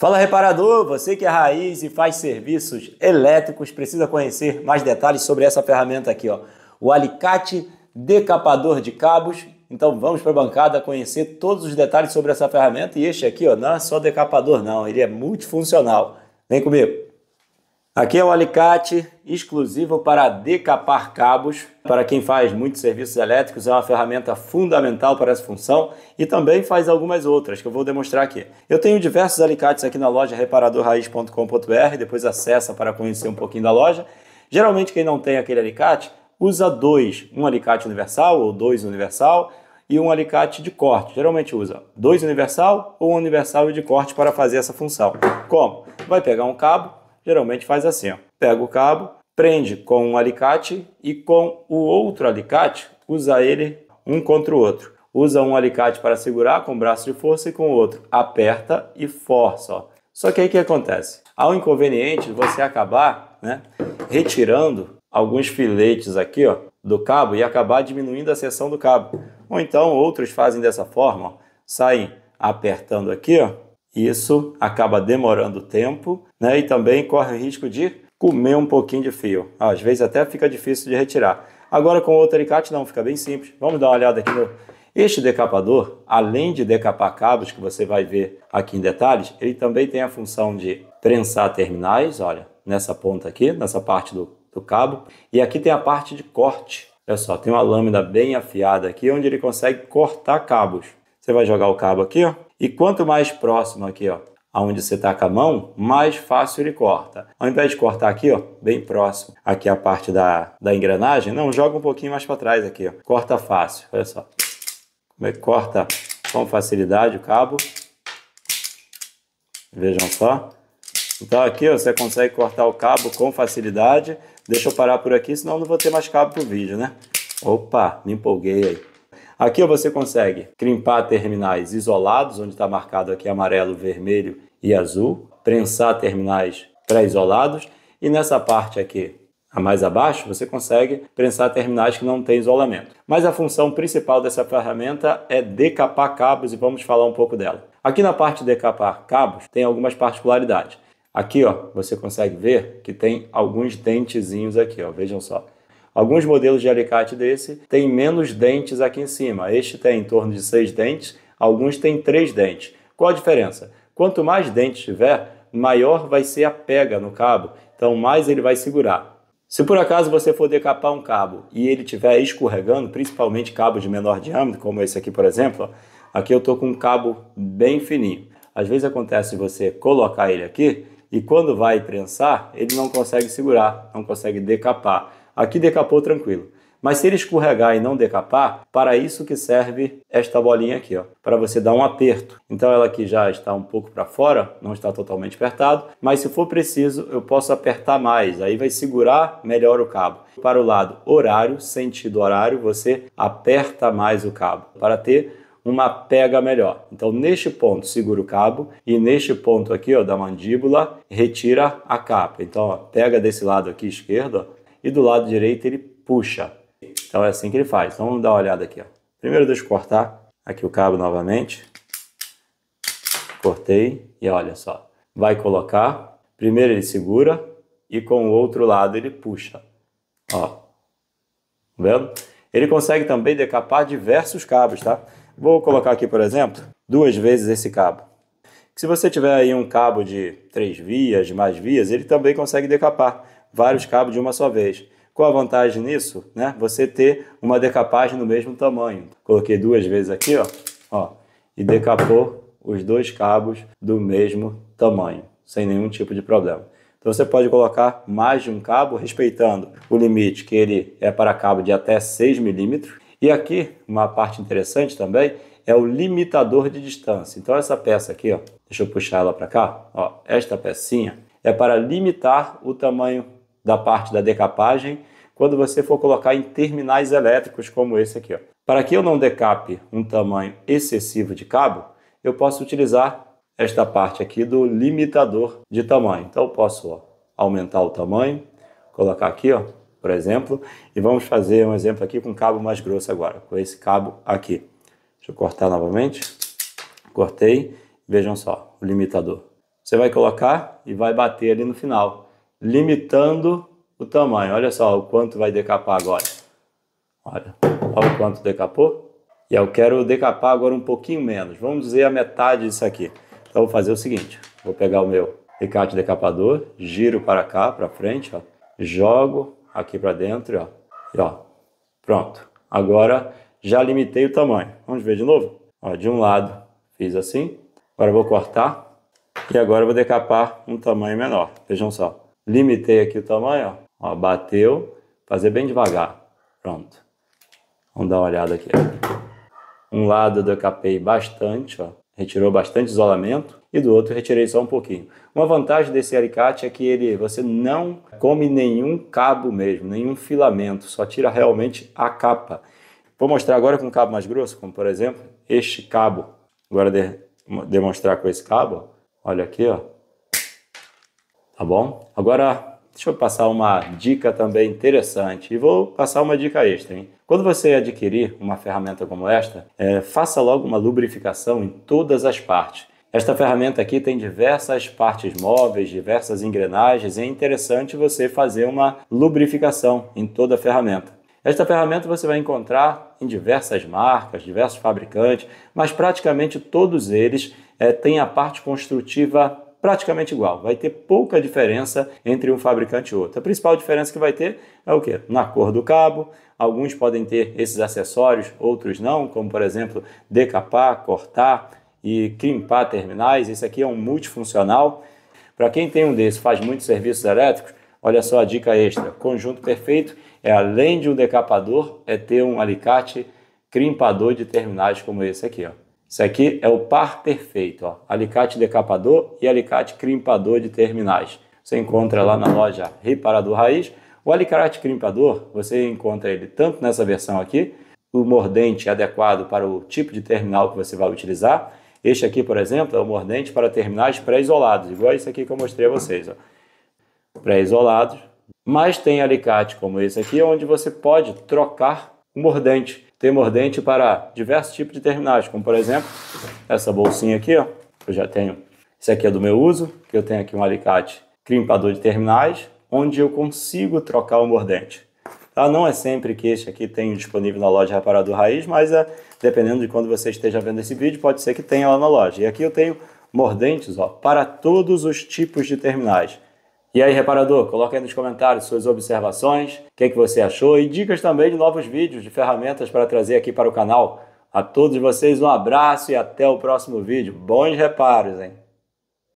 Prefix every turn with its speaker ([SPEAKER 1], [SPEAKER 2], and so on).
[SPEAKER 1] Fala reparador, você que é raiz e faz serviços elétricos, precisa conhecer mais detalhes sobre essa ferramenta aqui, ó, o alicate decapador de cabos. Então vamos para a bancada conhecer todos os detalhes sobre essa ferramenta e este aqui, ó, não é só decapador não, ele é multifuncional. Vem comigo. Aqui é um alicate exclusivo para decapar cabos. Para quem faz muitos serviços elétricos, é uma ferramenta fundamental para essa função e também faz algumas outras que eu vou demonstrar aqui. Eu tenho diversos alicates aqui na loja reparadorraiz.com.br, depois acessa para conhecer um pouquinho da loja. Geralmente quem não tem aquele alicate usa dois, um alicate universal ou dois universal e um alicate de corte. Geralmente usa dois universal ou um universal e de corte para fazer essa função. Como? Vai pegar um cabo geralmente faz assim: ó. pega o cabo, prende com um alicate e com o outro alicate usa ele um contra o outro. Usa um alicate para segurar com o braço de força e com o outro aperta e força. Ó. Só que aí o que acontece? Há um inconveniente você acabar né, retirando alguns filetes aqui ó, do cabo e acabar diminuindo a seção do cabo. Ou então outros fazem dessa forma, ó, saem apertando aqui, ó, isso acaba demorando tempo né? e também corre o risco de comer um pouquinho de fio. Às vezes até fica difícil de retirar. Agora com outro alicate não, fica bem simples. Vamos dar uma olhada aqui no... Este decapador, além de decapar cabos, que você vai ver aqui em detalhes, ele também tem a função de prensar terminais, olha, nessa ponta aqui, nessa parte do, do cabo. E aqui tem a parte de corte. Olha só, tem uma lâmina bem afiada aqui, onde ele consegue cortar cabos. Você vai jogar o cabo aqui, ó, e quanto mais próximo aqui, ó, aonde você está com a mão, mais fácil ele corta. Ao invés de cortar aqui, ó, bem próximo, aqui a parte da, da engrenagem, não, joga um pouquinho mais para trás aqui, ó. Corta fácil, olha só. Como é que corta com facilidade o cabo. Vejam só. Então aqui ó, você consegue cortar o cabo com facilidade. Deixa eu parar por aqui, senão não vou ter mais cabo pro vídeo, né? Opa, me empolguei aí. Aqui você consegue crimpar terminais isolados, onde está marcado aqui amarelo, vermelho e azul, prensar terminais pré-isolados e nessa parte aqui a mais abaixo, você consegue prensar terminais que não têm isolamento. Mas a função principal dessa ferramenta é decapar cabos e vamos falar um pouco dela. Aqui na parte de decapar cabos tem algumas particularidades. Aqui ó, você consegue ver que tem alguns dentezinhos aqui, ó, vejam só. Alguns modelos de alicate desse têm menos dentes aqui em cima. Este tem em torno de seis dentes, alguns têm três dentes. Qual a diferença? Quanto mais dentes tiver, maior vai ser a pega no cabo, então mais ele vai segurar. Se por acaso você for decapar um cabo e ele estiver escorregando, principalmente cabos de menor diâmetro, como esse aqui, por exemplo, aqui eu estou com um cabo bem fininho. Às vezes acontece você colocar ele aqui e quando vai prensar, ele não consegue segurar, não consegue decapar. Aqui decapou tranquilo. Mas se ele escorregar e não decapar, para isso que serve esta bolinha aqui, ó, para você dar um aperto. Então ela aqui já está um pouco para fora, não está totalmente apertado, mas se for preciso, eu posso apertar mais, aí vai segurar melhor o cabo. Para o lado horário, sentido horário, você aperta mais o cabo para ter uma pega melhor. Então, neste ponto, segura o cabo e neste ponto aqui, ó, da mandíbula, retira a capa. Então, ó, pega desse lado aqui esquerdo, ó, e do lado direito ele puxa. Então é assim que ele faz. Então vamos dar uma olhada aqui. Ó. Primeiro deixa eu cortar aqui o cabo novamente. Cortei e olha só. Vai colocar, primeiro ele segura e com o outro lado ele puxa. Ó, tá vendo? Ele consegue também decapar diversos cabos, tá? Vou colocar aqui, por exemplo, duas vezes esse cabo. Se você tiver aí um cabo de três vias, de mais vias, ele também consegue decapar vários cabos de uma só vez. Qual a vantagem nisso? Né? Você ter uma decapagem do mesmo tamanho. Coloquei duas vezes aqui, ó, ó, e decapou os dois cabos do mesmo tamanho, sem nenhum tipo de problema. Então você pode colocar mais de um cabo, respeitando o limite que ele é para cabo de até 6 milímetros. E aqui, uma parte interessante também, é o limitador de distância. Então essa peça aqui, ó, deixa eu puxar ela para cá, ó, esta pecinha é para limitar o tamanho da parte da decapagem quando você for colocar em terminais elétricos como esse aqui. Ó. Para que eu não decape um tamanho excessivo de cabo, eu posso utilizar esta parte aqui do limitador de tamanho. Então eu posso ó, aumentar o tamanho, colocar aqui, ó, por exemplo, e vamos fazer um exemplo aqui com um cabo mais grosso agora, com esse cabo aqui. Deixa eu cortar novamente. Cortei. Vejam só, o limitador. Você vai colocar e vai bater ali no final limitando o tamanho. Olha só o quanto vai decapar agora. Olha, olha o quanto decapou. E eu quero decapar agora um pouquinho menos. Vamos dizer a metade disso aqui. Então vou fazer o seguinte. Vou pegar o meu alicate decapador, giro para cá, para frente, ó. Jogo aqui para dentro, ó. E ó, pronto. Agora já limitei o tamanho. Vamos ver de novo? Ó, de um lado fiz assim. Agora vou cortar. E agora vou decapar um tamanho menor. Vejam só limitei aqui o tamanho, ó, ó bateu, fazer bem devagar, pronto. Vamos dar uma olhada aqui. Um lado eu decapei bastante, ó, retirou bastante isolamento, e do outro retirei só um pouquinho. Uma vantagem desse alicate é que ele, você não come nenhum cabo mesmo, nenhum filamento, só tira realmente a capa. Vou mostrar agora com um cabo mais grosso, como por exemplo, este cabo. Agora de, demonstrar com esse cabo, olha aqui, ó tá bom? Agora, deixa eu passar uma dica também interessante e vou passar uma dica extra, hein? Quando você adquirir uma ferramenta como esta, é, faça logo uma lubrificação em todas as partes. Esta ferramenta aqui tem diversas partes móveis, diversas engrenagens, e é interessante você fazer uma lubrificação em toda a ferramenta. Esta ferramenta você vai encontrar em diversas marcas, diversos fabricantes, mas praticamente todos eles é, têm a parte construtiva praticamente igual. Vai ter pouca diferença entre um fabricante e outro. A principal diferença que vai ter é o que? Na cor do cabo. Alguns podem ter esses acessórios, outros não, como por exemplo decapar, cortar e crimpar terminais. Esse aqui é um multifuncional. Para quem tem um desses, faz muitos serviços elétricos, olha só a dica extra. Conjunto perfeito é além de um decapador, é ter um alicate crimpador de terminais como esse aqui, ó. Isso aqui é o par perfeito, ó. alicate decapador e alicate crimpador de terminais. Você encontra lá na loja Reparador Raiz. O alicate crimpador, você encontra ele tanto nessa versão aqui, o mordente adequado para o tipo de terminal que você vai utilizar. Este aqui, por exemplo, é o mordente para terminais pré-isolados, igual esse aqui que eu mostrei a vocês. Pré-isolados. Mas tem alicate como esse aqui, onde você pode trocar o mordente mordente para diversos tipos de terminais, como por exemplo essa bolsinha aqui, ó, eu já tenho. Esse aqui é do meu uso, que eu tenho aqui um alicate crimpador de terminais, onde eu consigo trocar o mordente. Tá? Não é sempre que este aqui tem disponível na loja Reparador Raiz, mas é, dependendo de quando você esteja vendo esse vídeo, pode ser que tenha lá na loja. E aqui eu tenho mordentes ó, para todos os tipos de terminais. E aí, reparador, coloca aí nos comentários suas observações, o que, é que você achou e dicas também de novos vídeos, de ferramentas para trazer aqui para o canal. A todos vocês um abraço e até o próximo vídeo. Bons reparos, hein?